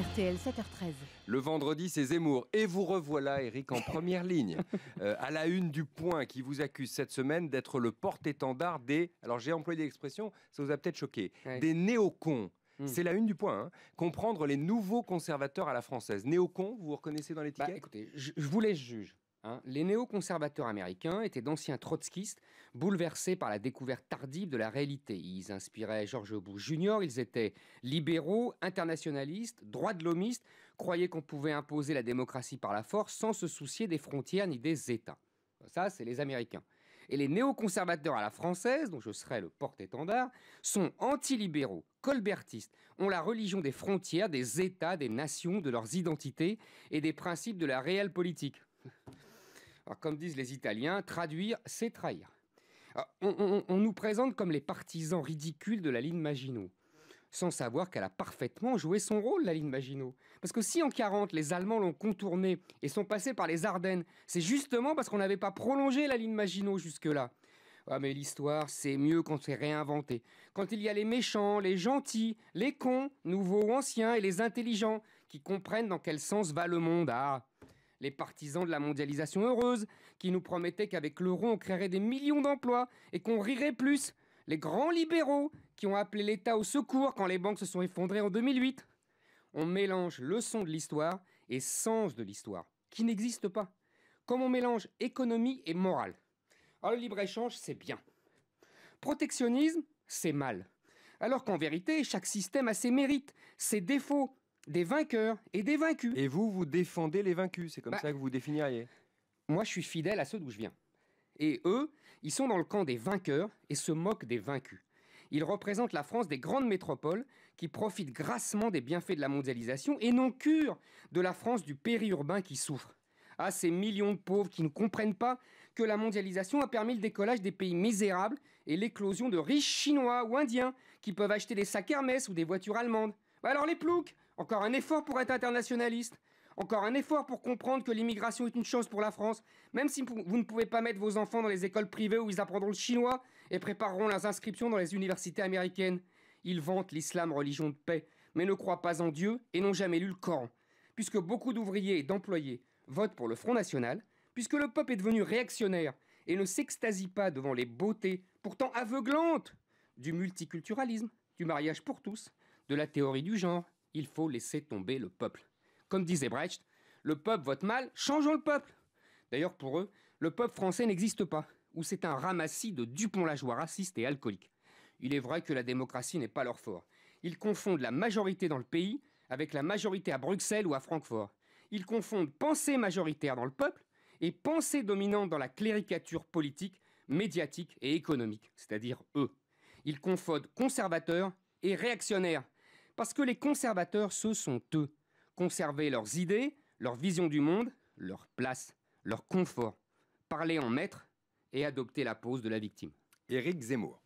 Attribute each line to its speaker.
Speaker 1: RTL 7h13. Le vendredi, c'est Zemmour. Et vous revoilà, Eric, en première ligne. Euh, à la une du point qui vous accuse cette semaine d'être le porte-étendard des. Alors j'ai employé l'expression, ça vous a peut-être choqué. Des néocons. Hmm. C'est la une du point. Hein. Comprendre les nouveaux conservateurs à la française. Néocons, vous vous reconnaissez dans bah, l'étiquette je, je vous laisse juge. Hein. les néoconservateurs américains étaient d'anciens trotskistes bouleversés par la découverte tardive de la réalité. Ils inspiraient George Bush Jr., ils étaient libéraux, internationalistes, droits de l'homiste, croyaient qu'on pouvait imposer la démocratie par la force sans se soucier des frontières ni des États. Ça, c'est les Américains. Et les néoconservateurs à la française, dont je serai le porte-étendard, sont antilibéraux, colbertistes, ont la religion des frontières, des États, des nations, de leurs identités et des principes de la réelle politique comme disent les Italiens, traduire, c'est trahir. Euh, on, nous présente comme les partisans ridicules de la ligne Maginot, sans savoir qu'elle a parfaitement joué son rôle, la ligne Maginot. Parce que si en 40, les Allemands l'ont contournée et sont passés par les Ardennes, c'est justement parce qu'on n'avait pas prolongé la ligne Maginot jusque-là. Ah, mais l'histoire, c'est mieux quand c'est réinventé. Quand il y a les méchants, les gentils, les cons, nouveaux anciens, et les intelligents, qui comprennent dans quel sens va le monde. Ah, les partisans de la mondialisation heureuse, qui nous promettaient qu'avec l'euro on créerait des millions d'emplois et qu'on rirait plus, les grands libéraux, qui ont appelé l'État au secours quand les banques se sont effondrées en 2008. On mélange leçon de l'histoire et sens de l'histoire, qui n'existe pas. Comme on mélange économie et morale. Alors oh, le libre-échange, c'est bien. Protectionnisme, c'est mal. Alors qu'en vérité, chaque système a ses mérites, ses défauts, des vainqueurs et des vaincus. Et vous, vous défendez les vaincus, c'est comme bah, ça que vous définiriez. Moi, je suis fidèle à ceux d'où je viens. Et eux, ils sont dans le camp des vainqueurs et se moquent des vaincus. Ils représentent la France des grandes métropoles qui profitent grassement des bienfaits de la mondialisation et non cure de la France du périurbain qui souffre. Ah, ces millions de pauvres qui ne comprennent pas que la mondialisation a permis le décollage des pays misérables et l'éclosion de riches Chinois ou Indiens qui peuvent acheter des sacs Hermès ou des voitures allemandes. Bah alors les ploucs Encore un effort pour être internationaliste encore un effort pour comprendre que l'immigration est une chose pour la France, même si vous ne pouvez pas mettre vos enfants dans les écoles privées où ils apprendront le chinois et prépareront leurs inscriptions dans les universités américaines. Ils vantent l'islam religion de paix, mais ne croient pas en Dieu et n'ont jamais lu le Coran. Puisque beaucoup d'ouvriers et d'employés votent pour le Front National, puisque le peuple est devenu réactionnaire et ne s'extasie pas devant les beautés, pourtant aveuglantes, du multiculturalisme, du mariage pour tous, de la théorie du genre. Il faut laisser tomber le peuple. Comme disait Brecht, le peuple vote mal, changeons le peuple. D'ailleurs, pour eux, le peuple français n'existe pas, ou c'est un ramassis de Dupont-Lajoie raciste et alcoolique. Il est vrai que la démocratie n'est pas leur fort. Ils confondent la majorité dans le pays avec la majorité à Bruxelles ou à Francfort. Ils confondent pensée majoritaire dans le peuple et pensée dominante dans la cléricature politique, médiatique et économique, c'est-à-dire eux. Ils confondent conservateurs et réactionnaires, parce que les conservateurs, ce sont eux. Conserver leurs idées, leur vision du monde, leur place, leur confort. Parler en maître et adopter la pose de la victime. Éric Zemmour.